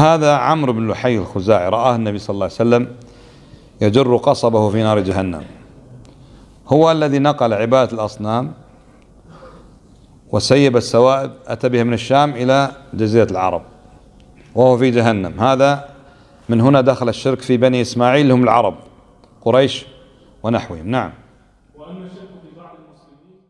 هذا عمرو بن لحي الخزاعي رآه النبي صلى الله عليه وسلم يجر قصبه في نار جهنم هو الذي نقل عبادة الأصنام وسيب السوائب أتى بها من الشام إلى جزيرة العرب وهو في جهنم هذا من هنا دخل الشرك في بني إسماعيل هم العرب قريش ونحوهم نعم الشرك في بعض المسلمين